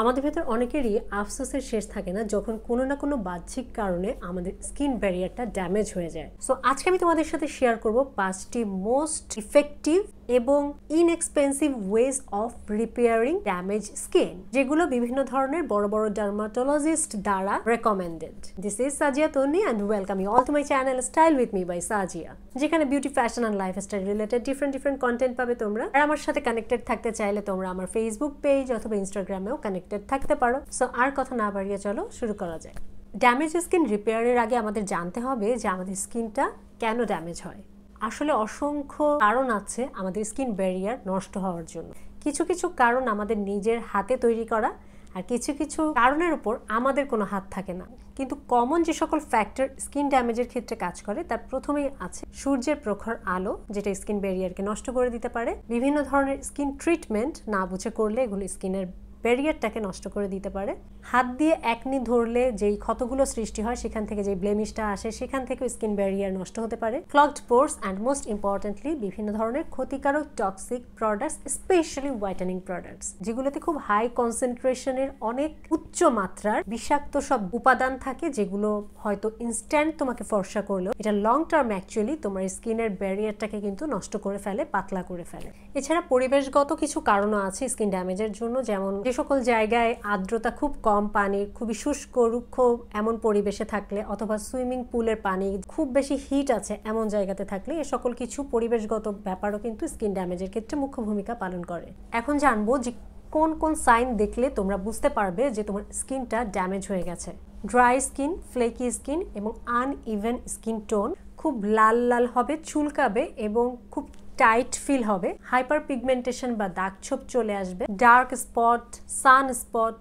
আমাদের ভেতর অনেকেরই আফসোসের শেষ থাকে না যখন কোনো না কোনো বাহ্যিক কারণে আমাদের স্কিন ব্যারিয়ারটা ড্যামেজ হয়ে যায় সো আজকে আমি তোমাদের সাথে শেয়ার করব পাঁচটি মোস্ট ইফেক্টিভ এবং inexpensive ways of repairing damage skin যেগুলো বিভিন্ন ধরনের বড় বড় ডার্মাটোলজিস্ট দ্বারা recommended this is Sazia Tonni and welcome you all to my channel style with me by Sazia যেখানে beauty fashion and lifestyle related different different content পাবে তোমরা আর আমার সাথে কানেক্টেড থাকতে চাইলে তোমরা আমার ফেসবুক পেজ অথবা ইনস্টাগ্রামেও কানেক্টেড থাকতে পারো সো আর কথা না বাড়িয়ে চলো শুরু করা যায় ড্যামেজ স্কিন রিপেয়ারের আগে আমাদের জানতে হবে যে আমাদের স্কিনটা কেন ড্যামেজ হয় আসলে অসংখ্য কারণ আছে আমাদের স্কিন ব্যারিয়ার নষ্ট হওয়ার জন্য কিছু কিছু কারণ আমাদের নিজের হাতে তৈরি করা আর কিছু কিছু কারণের উপর আমাদের কোনো হাত থাকে না কিন্তু কমন যে সকল ফ্যাক্টর স্কিন ড্যামেজের ক্ষেত্রে কাজ করে তার প্রথমেই আছে সূর্যের প্রখর আলো যেটা স্কিন ব্যারিয়ারকে নষ্ট করে দিতে পারে বিভিন্ন ধরনের স্কিন ট্রিটমেন্ট না বুঝে করলে এগুলো স্কিনের ব্যারিয়ারটাকে নষ্ট করে দিতে পারে হাত দিয়ে একনি ধরলে যেই ক্ষতগুলো সৃষ্টি হয় সেখান থেকে যে ব্লেমিশটা আসে সেখান থেকেও স্কিন ব্যারিয়ার নষ্ট হতে পারে clogged pores and most importantly বিভিন্ন ধরনের ক্ষতিকারক toxic products specially whitening products যেগুলোতে খুব হাই কনসেন্ট্রেশনের অনেক উচ্চ মাত্রার বিষাক্ত সব উপাদান থাকে যেগুলো হয়তো ইনস্ট্যান্ট তোমাকে ফর্সা করলেও এটা লং টার্ম অ্যাকচুয়ালি তোমার স্কিনের ব্যারিয়ারটাকে কিন্তু নষ্ট করে ফেলে পাতলা করে ফেলে এছাড়া পরিবেশগত কিছু কারণও আছে স্কিন ড্যামেজের জন্য যেমন যে সকল জায়গায় আর্দ্রতা খুব কম পানির খুবই শুষ্ক রুক্ষ এমন পরিবেশে থাকলে অথবা সুইমিং পুলের পানি খুব বেশি হিট আছে এমন জায়গাতে থাকলে এ সকল কিছু পরিবেশগত ব্যাপারও কিন্তু স্কিন ড্যামেজের ক্ষেত্রে মুখ্য ভূমিকা পালন করে এখন জানবো যে কোন কোন সাইন দেখলে তোমরা বুঝতে পারবে যে তোমার স্কিনটা ড্যামেজ হয়ে গেছে ড্রাই স্কিন ফ্লেকি স্কিন এবং আন ইভেন স্কিন টোন খুব লাল লাল হবে চুলকাবে এবং খুব টাইট ফিল হবে হাইপার পিগমেন্টেশন বা দাগছোপ চলে আসবে ডার্ক স্পট সান স্পট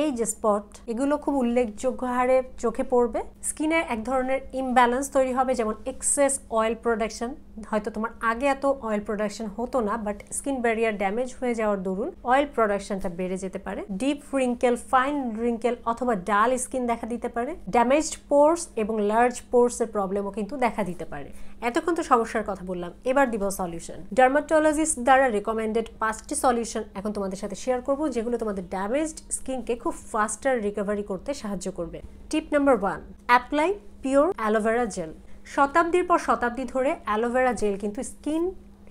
এই যে স্পট এগুলো খুব উল্লেখযোগ্য হারে চোখে পড়বে স্কিনে এক ধরনের ইমব্যালেন্স তৈরি হবে যেমন এক্সেস অয়েল প্রোডাকশন হয়তো তোমার আগে এত অয়েল প্রোডাকশন হতো না বাট স্কিন ব্যারিয়ার ড্যামেজ হয়ে যাওয়ার দরুন অয়েল প্রোডাকশনটা বেড়ে যেতে পারে ডিপ রিঙ্কেল ফাইন রিঙ্কেল অথবা ডাল স্কিন দেখা দিতে পারে ড্যামেজড পোর্স এবং লার্জ এর প্রবলেমও কিন্তু দেখা দিতে পারে এতক্ষণ তো সমস্যার কথা বললাম এবার দিব সলিউশন ডার্মাটোলজিস্ট দ্বারা রেকমেন্ডেড পাঁচটি সলিউশন এখন তোমাদের সাথে শেয়ার করব যেগুলো তোমাদের ড্যামেজড স্কিনকে খুব ফাস্টার রিকভারি করতে সাহায্য করবে tip number one apply pure aloe vera gel শতাব্দীর পর শতাব্দী ধরে অ্যালোভেরা জেল কিন্তু স্কিন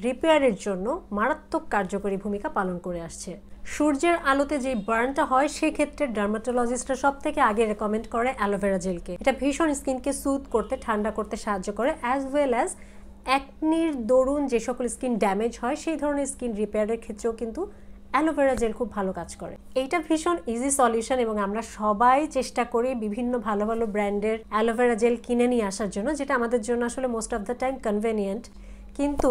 রিপেয়ারের জন্য মারাত্মক কার্যকরী ভূমিকা পালন করে আসছে সূর্যের আলোতে যে বার্নটা হয় সেক্ষেত্রে ডার্মাটোলজিস্টরা সব থেকে আগে রেকমেন্ড করে অ্যালোভেরা জেলকে এটা ভীষণ স্কিনকে সুদ করতে ঠান্ডা করতে সাহায্য করে অ্যাজ ওয়েল অ্যাজ অ্যাকনির দরুন যে সকল স্কিন ড্যামেজ হয় সেই ধরনের স্কিন রিপেয়ারের ক্ষেত্রেও কিন্তু অ্যালোভেরা জেল খুব ভালো কাজ করে এইটা ভীষণ ইজি সলিউশন এবং আমরা সবাই চেষ্টা করি বিভিন্ন ভালো ভালো ব্র্যান্ডের অ্যালোভেরা জেল কিনে নিয়ে আসার জন্য যেটা আমাদের জন্য আসলে most of the time convenient কিন্তু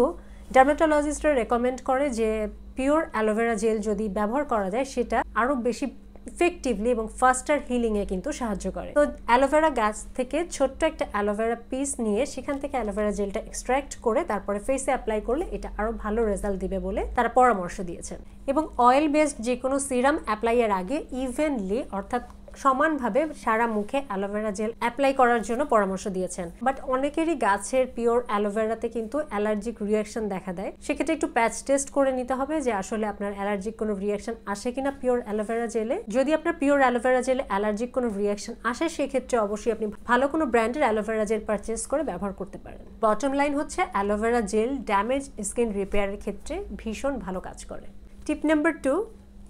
ডার্মেটোলজিস্টরা রেকমেন্ড করে যে পিওর অ্যালোভেরা জেল যদি ব্যবহার করা যায় সেটা আরও বেশি ইফেক্টিভলি এবং ফাস্টার হিলিংয়ে কিন্তু সাহায্য করে তো অ্যালোভেরা গাছ থেকে ছোট্ট একটা অ্যালোভেরা পিস নিয়ে সেখান থেকে অ্যালোভেরা জেলটা এক্সট্র্যাক্ট করে তারপরে ফেসে অ্যাপ্লাই করলে এটা আরও ভালো রেজাল্ট দিবে বলে তারা পরামর্শ দিয়েছেন এবং অয়েল বেসড যে কোনো সিরাম অ্যাপ্লাইয়ের আগে ইভেনলি অর্থাৎ সমানভাবে সারা মুখে অ্যালোভেরা জেল অ্যাপ্লাই করার জন্য পরামর্শ দিয়েছেন বাট অনেকেরই গাছের পিওর অ্যালোভেরাতে কিন্তু অ্যালার্জিক রিয়াকশন দেখা দেয় সেক্ষেত্রে একটু প্যাচ টেস্ট করে নিতে হবে যে আসলে আপনার অ্যালার্জিক কোনো রিয়াকশন আসে কিনা পিওর অ্যালোভেরা জেলে যদি আপনার পিওর অ্যালোভেরা জেলে অ্যালার্জিক কোনো রিয়াকশন আসে সেক্ষেত্রে অবশ্যই আপনি ভালো কোনো ব্র্যান্ডের অ্যালোভেরা জেল পারচেস করে ব্যবহার করতে পারেন বটম লাইন হচ্ছে অ্যালোভেরা জেল ড্যামেজ স্কিন রিপেয়ারের ক্ষেত্রে ভীষণ ভালো কাজ করে tip number two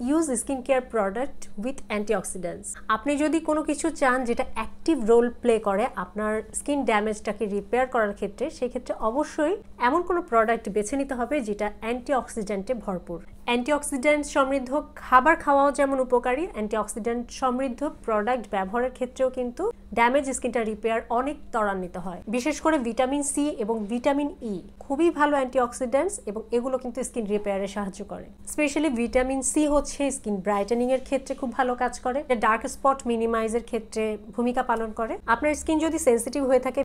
use skin care product with antioxidants আপনি যদি কোনো কিছু চান যেটা অ্যাক্টিভ রোল প্লে করে আপনার স্কিন ড্যামেজটাকে রিপেয়ার করার ক্ষেত্রে সেক্ষেত্রে অবশ্যই এমন কোনো প্রোডাক্ট বেছে নিতে হবে যেটা অ্যান্টিঅক্সিডেন্টে ভরপুর অ্যান্টিঅক্সিডেন্ট সমৃদ্ধ খাবার খাওয়াও যেমন উপকারী অ্যান্টিঅক্সিডেন্ট সমৃদ্ধ প্রোডাক্ট ব্যবহারের ক্ষেত্রেও কিন্তু ড্যামেজ স্কিনটা রিপেয়ার অনেক ত্বরান্বিত হয় বিশেষ করে ভিটামিন সি এবং ভিটামিন ই e খুবই ভালো অ্যান্টিঅক্সিডেন্টস এবং এগুলো কিন্তু স্কিন রিপেয়ারে সাহায্য করে স্পেশালি ভিটামিন সি হচ্ছে স্কিন ব্রাইটেনিং এর ক্ষেত্রে খুব ভালো কাজ করে ডার্ক স্পট মিনিমাইজের ক্ষেত্রে ভূমিকা পালন করে আপনার স্কিন যদি সেন্সিটিভ হয়ে থাকে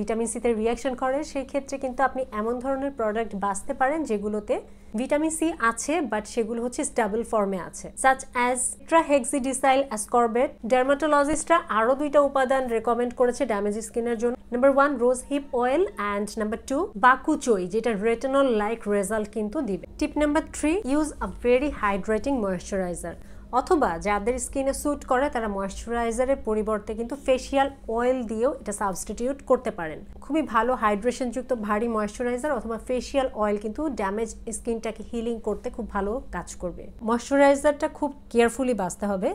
ভিটামিন সিতে রিয়াকশন করে সেই ক্ষেত্রে কিন্তু আপনি এমন ধরনের প্রোডাক্ট বাঁচতে পারেন যেগুলোতে ভিটামিন সি আছে বাট সেগুলো হচ্ছে স্টেবল ফর্মে আছে সাচ অ্যাজ ট্রাহেক্সিডিসাইল অ্যাসকর্বেট ডার্মাটোলজিস্টরা আরও দুইটা উপাদান রেকমেন্ড করেছে ড্যামেজ স্কিনের জন্য number one rose hip oil and number two বাকুচই যেটা রেটানল লাইক রেজাল্ট কিন্তু দিবে tip number three use a very hydrating moisturizer অথবা যাদের স্কিনে স্যুট করে তারা ময়শ্চারাইজারের পরিবর্তে কিন্তু ফেশিয়াল অয়েল দিয়েও এটা সাবস্টিটিউট করতে পারেন খুবই ভালো হাইড্রেশনযুক্ত ভারী ময়শ্চারাইজার অথবা ফেশিয়াল অয়েল কিন্তু ড্যামেজ স্কিনটাকে হিলিং করতে খুব ভালো কাজ করবে ময়শ্চারাইজারটা খুব কেয়ারফুলি বাঁচতে হবে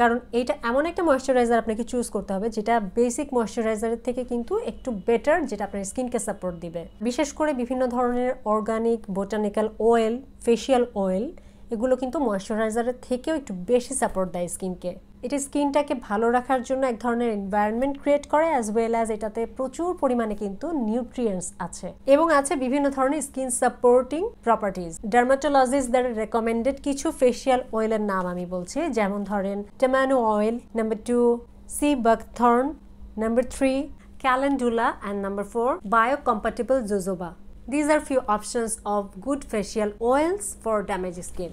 কারণ এটা এমন একটা ময়শ্চারাইজার আপনাকে চুজ করতে হবে যেটা বেসিক ময়শ্চারাইজারের থেকে কিন্তু একটু বেটার যেটা আপনার স্কিনকে সাপোর্ট দিবে বিশেষ করে বিভিন্ন ধরনের organic botanical oil facial oil এগুলো কিন্তু ময়শ্চারাইজারের থেকেও একটু বেশি সাপোর্ট দেয় স্কিনকে এটা স্কিনটাকে ভালো রাখার জন্য এক ধরনের এনভায়রনমেন্ট ক্রিয়েট করে অ্যাজ ওয়েল অ্যাজ এটাতে প্রচুর পরিমাণে কিন্তু নিউট্রিয়েন্টস আছে এবং আছে বিভিন্ন ধরনের স্কিন সাপোর্টিং প্রপার্টিজ দ্বারা রেকমেন্ডেড কিছু ফেসিয়াল অয়েলের নাম আমি বলছি যেমন ধরেন tamanu oil number two sea buckthorn number three calendula and number four biocompatible jojoba These are few options of good facial oils for damaged skin.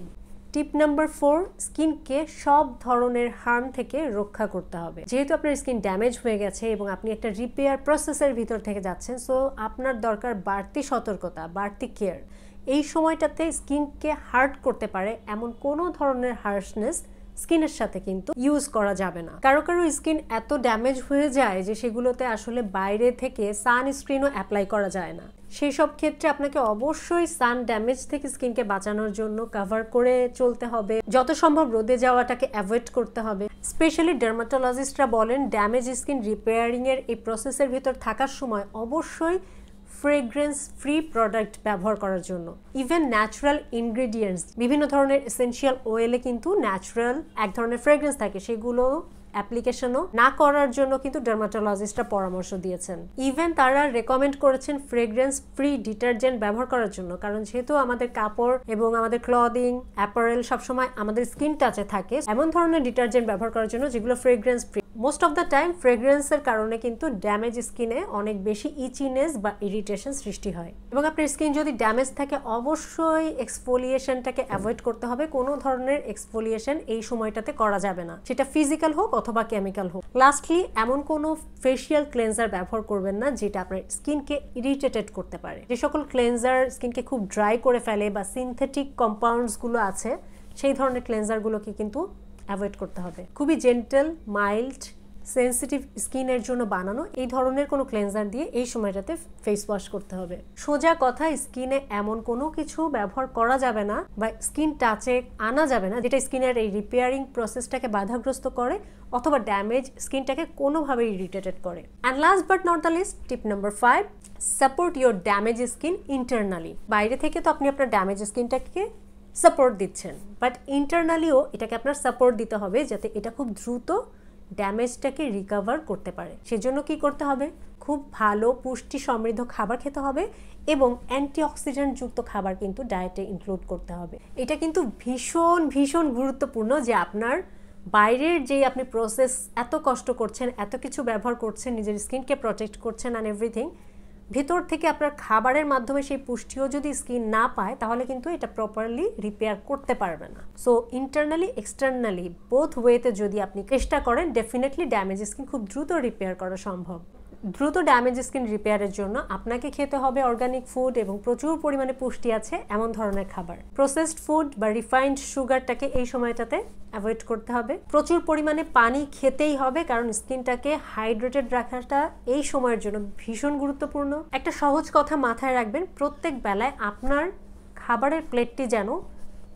Tip number four স্কিনকে সব ধরনের হার্ম থেকে রক্ষা করতে হবে যেহেতু আপনার স্কিন ড্যামেজ হয়ে গেছে এবং আপনি একটা রিপেয়ার প্রসেসের ভিতর থেকে যাচ্ছেন সো আপনার দরকার বাড়তি সতর্কতা বাড়তি কেয়ার এই সময়টাতে স্কিনকে হার্ট করতে পারে এমন কোনো ধরনের হার্শনেস স্কিনের সাথে কিন্তু ইউজ করা যাবে না কারো কারো স্কিন এত ড্যামেজ হয়ে যায় যে সেগুলোতে আসলে বাইরে থেকে সানস্ক্রিনও অ্যাপ্লাই করা যায় না সেই সব ক্ষেত্রে আপনাকে অবশ্যই সান ড্যামেজ থেকে স্কিনকে বাঁচানোর জন্য কভার করে চলতে হবে যত সম্ভব রোদে যাওয়াটাকে অ্যাভয়েড করতে হবে স্পেশালি ডার্মাটোলজিস্টরা বলেন ড্যামেজ স্কিন রিপেয়ারিংয়ের এই প্রসেসের ভিতর থাকার সময় অবশ্যই ফ্রেগ্রেন্স ফ্রি প্রোডাক্ট ব্যবহার করার জন্য ইভেন ন্যাচারাল ইনগ্রিডিয়েন্টস বিভিন্ন ধরনের এসেন্সিয়াল ওয়েলে কিন্তু ন্যাচারাল এক ধরনের ফ্রেগ্রেন্স থাকে সেগুলো অ্যাপ্লিকেশনও না করার জন্য কিন্তু ডার্মাটোলজিস্টরা পরামর্শ দিয়েছেন ইভেন তারা রেকমেন্ড করেছেন ফ্রেগ্রেন্স ফ্রি ডিটারজেন্ট ব্যবহার করার জন্য কারণ যেহেতু আমাদের কাপড় এবং আমাদের ক্লদিং অ্যাপারেল সবসময় আমাদের স্কিন টাচে থাকে এমন ধরনের ডিটারজেন্ট ব্যবহার করার জন্য যেগুলো fragrance free most of the time ফ্রেগ্রেন্সের কারণে কিন্তু ড্যামেজ স্কিনে অনেক বেশি ইচিনেস বা ইরিটেশন সৃষ্টি হয় এবং আপনার স্কিন যদি ড্যামেজ থাকে অবশ্যই এক্সফোলিয়েশনটাকে অ্যাভয়েড করতে হবে কোনো ধরনের এক্সফোলিয়েশন এই সময়টাতে করা যাবে না সেটা ফিজিক্যাল হোক অথবা কেমিক্যাল হোক লাস্টলি এমন কোনো ফেসিয়াল ক্লেন্সার ব্যবহার করবেন না যেটা আপনার স্কিনকে ইরিটেটেড করতে পারে যে সকল ক্লেন্সার স্কিনকে খুব ড্রাই করে ফেলে বা সিনথেটিক কম্পাউন্ডসগুলো আছে সেই ধরনের ক্লেন্সারগুলোকে কিন্তু অ্যাভয়েড করতে হবে খুবই জেন্টেল মাইল্ড সেন্সিটিভ স্কিনের জন্য বানানো এই ধরনের কোনো ক্লেন্সার দিয়ে এই সময়টাতে ফেস ওয়াশ করতে হবে সোজা কথা স্কিনে এমন কোনো কিছু ব্যবহার করা যাবে না বা স্কিন টাচে আনা যাবে না যেটা স্কিনের এই রিপেয়ারিং প্রসেসটাকে বাধাগ্রস্ত করে অথবা ড্যামেজ স্কিনটাকে কোনোভাবে ইরিটেটেড করে and last but not the least tip number five support your damage skin internally বাইরে থেকে তো আপনি আপনার ড্যামেজ স্কিনটাকে সাপোর্ট দিচ্ছেন বাট ইন্টারনালিও এটাকে আপনার সাপোর্ট দিতে হবে যাতে এটা খুব দ্রুত ড্যামেজটাকে রিকভার করতে পারে সেজন্য কি করতে হবে খুব ভালো পুষ্টি সমৃদ্ধ খাবার খেতে হবে এবং অ্যান্টিঅক্সিডেন্টযুক্ত যুক্ত খাবার কিন্তু ডায়েটে ইনক্লুড করতে হবে এটা কিন্তু ভীষণ ভীষণ গুরুত্বপূর্ণ যে আপনার বাইরের যে আপনি প্রসেস এত কষ্ট করছেন এত কিছু ব্যবহার করছেন নিজের স্কিনকে প্রোটেক্ট করছেন অ্যান্ড এভরিথিং ভেতর থেকে আপনার খাবারের মাধ্যমে সেই পুষ্টিও যদি স্কিন না পায় তাহলে কিন্তু এটা প্রপারলি রিপেয়ার করতে পারবে না সো ইন্টারনালি এক্সটার্নালি বোথ ওয়েতে যদি আপনি চেষ্টা করেন ডেফিনেটলি ড্যামেজ স্কিন খুব দ্রুত রিপেয়ার করা সম্ভব দ্রুত ড্যামেজ স্কিন রিপেয়ারের জন্য আপনাকে খেতে হবে অর্গানিক ফুড এবং প্রচুর পরিমাণে পুষ্টি আছে এমন ধরনের খাবার প্রসেসড ফুড বা রিফাইন্ড সুগারটাকে এই সময়টাতে অ্যাভয়েড করতে হবে প্রচুর পরিমাণে পানি খেতেই হবে কারণ স্কিনটাকে হাইড্রেটেড রাখাটা এই সময়ের জন্য ভীষণ গুরুত্বপূর্ণ একটা সহজ কথা মাথায় রাখবেন প্রত্যেক বেলায় আপনার খাবারের প্লেটটি যেন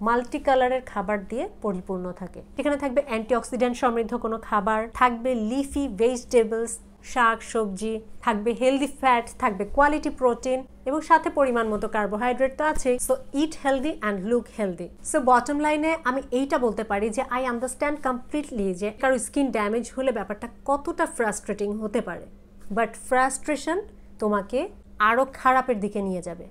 মাল্টি কালারের খাবার দিয়ে পরিপূর্ণ থাকে এখানে থাকবে অ্যান্টিঅক্সিডেন্ট সমৃদ্ধ কোনো খাবার থাকবে লিফি ভেজিটেবলস শাক সবজি থাকবে হেলদি ফ্যাট থাকবে কোয়ালিটি প্রোটিন এবং সাথে পরিমাণ মতো কার্বোহাইড্রেট তো আছে so eat healthy and look healthy so bottom লাইনে আমি এইটা বলতে পারি যে আই আন্ডারস্ট্যান্ড কমপ্লিটলি যে কারো স্কিন ড্যামেজ হলে ব্যাপারটা কতটা ফ্রাস্ট্রেটিং হতে পারে বাট ফ্রাস্ট্রেশন তোমাকে আরও খারাপের দিকে নিয়ে যাবে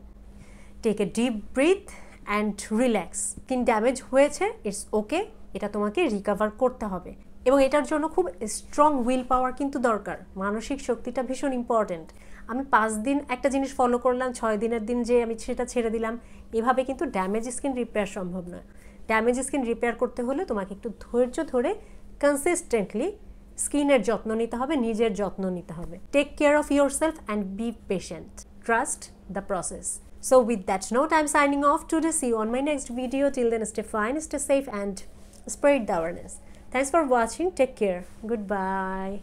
take a deep breath and relax skin damage হয়েছে ইটস ওকে এটা তোমাকে রিকাভার করতে হবে এবং এটার জন্য খুব স্ট্রং উইল পাওয়ার কিন্তু দরকার মানসিক শক্তিটা ভীষণ ইম্পর্ট্যান্ট আমি পাঁচ দিন একটা জিনিস ফলো করলাম ছয় দিনের দিন যে আমি সেটা ছেড়ে দিলাম এভাবে কিন্তু ড্যামেজ স্কিন রিপেয়ার সম্ভব নয় ড্যামেজ স্কিন রিপেয়ার করতে হলে তোমাকে একটু ধৈর্য ধরে কনসিস্টেন্টলি স্কিনের যত্ন নিতে হবে নিজের যত্ন নিতে হবে take care of yourself and be patient trust the process so with that note, I'm signing off today see on my next video till then stay fine stay safe and spread the awareness Thanks for watching. Take care. Goodbye.